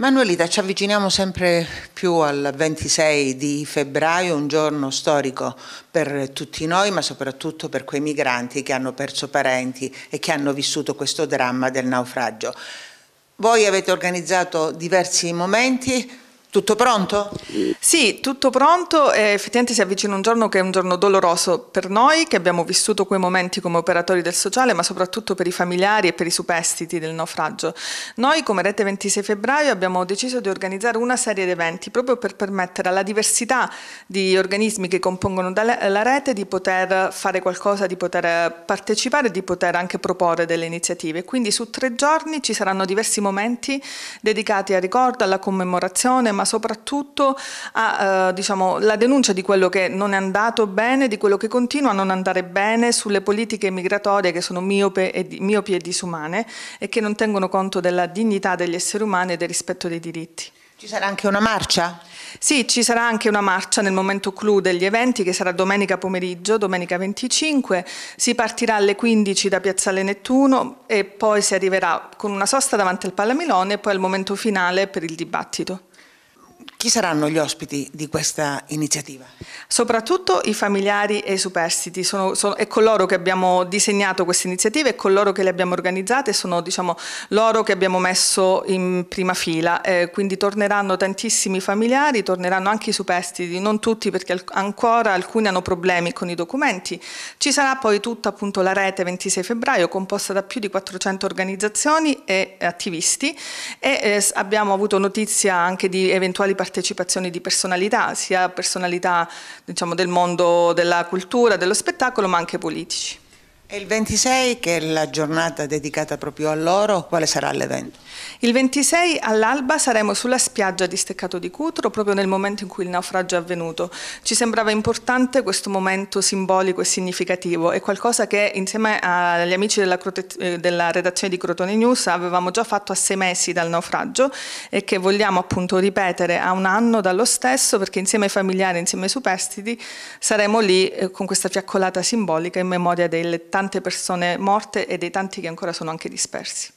Manuelita, ci avviciniamo sempre più al 26 di febbraio, un giorno storico per tutti noi, ma soprattutto per quei migranti che hanno perso parenti e che hanno vissuto questo dramma del naufragio. Voi avete organizzato diversi momenti, tutto pronto? Sì, tutto pronto e eh, effettivamente si avvicina un giorno che è un giorno doloroso per noi che abbiamo vissuto quei momenti come operatori del sociale ma soprattutto per i familiari e per i superstiti del naufragio. Noi come Rete 26 febbraio abbiamo deciso di organizzare una serie di eventi proprio per permettere alla diversità di organismi che compongono la rete di poter fare qualcosa, di poter partecipare di poter anche proporre delle iniziative. Quindi su tre giorni ci saranno diversi momenti dedicati al ricordo, alla commemorazione ma soprattutto alla eh, diciamo, denuncia di quello che non è andato bene, di quello che continua a non andare bene sulle politiche migratorie che sono miope e, miopi e disumane e che non tengono conto della dignità degli esseri umani e del rispetto dei diritti. Ci sarà anche una marcia? Sì, ci sarà anche una marcia nel momento clou degli eventi che sarà domenica pomeriggio, domenica 25. Si partirà alle 15 da Piazzale Nettuno e poi si arriverà con una sosta davanti al Palamilone e poi al momento finale per il dibattito. Chi saranno gli ospiti di questa iniziativa? Soprattutto i familiari e i superstiti, sono, sono, è coloro che abbiamo disegnato queste iniziative, è coloro che le abbiamo organizzate, sono diciamo, loro che abbiamo messo in prima fila, eh, quindi torneranno tantissimi familiari, torneranno anche i superstiti, non tutti perché ancora alcuni hanno problemi con i documenti. Ci sarà poi tutta appunto, la rete 26 febbraio composta da più di 400 organizzazioni e attivisti e eh, abbiamo avuto notizia anche di eventuali partecipanti partecipazioni di personalità, sia personalità diciamo, del mondo della cultura, dello spettacolo, ma anche politici. E il 26, che è la giornata dedicata proprio a loro, quale sarà l'evento? Il 26 all'alba saremo sulla spiaggia di Steccato di Cutro, proprio nel momento in cui il naufragio è avvenuto. Ci sembrava importante questo momento simbolico e significativo, è qualcosa che insieme agli amici della, eh, della redazione di Crotone News avevamo già fatto a sei mesi dal naufragio e che vogliamo appunto ripetere a un anno dallo stesso, perché insieme ai familiari, insieme ai superstiti, saremo lì eh, con questa fiaccolata simbolica in memoria dei lettanti tante persone morte e dei tanti che ancora sono anche dispersi.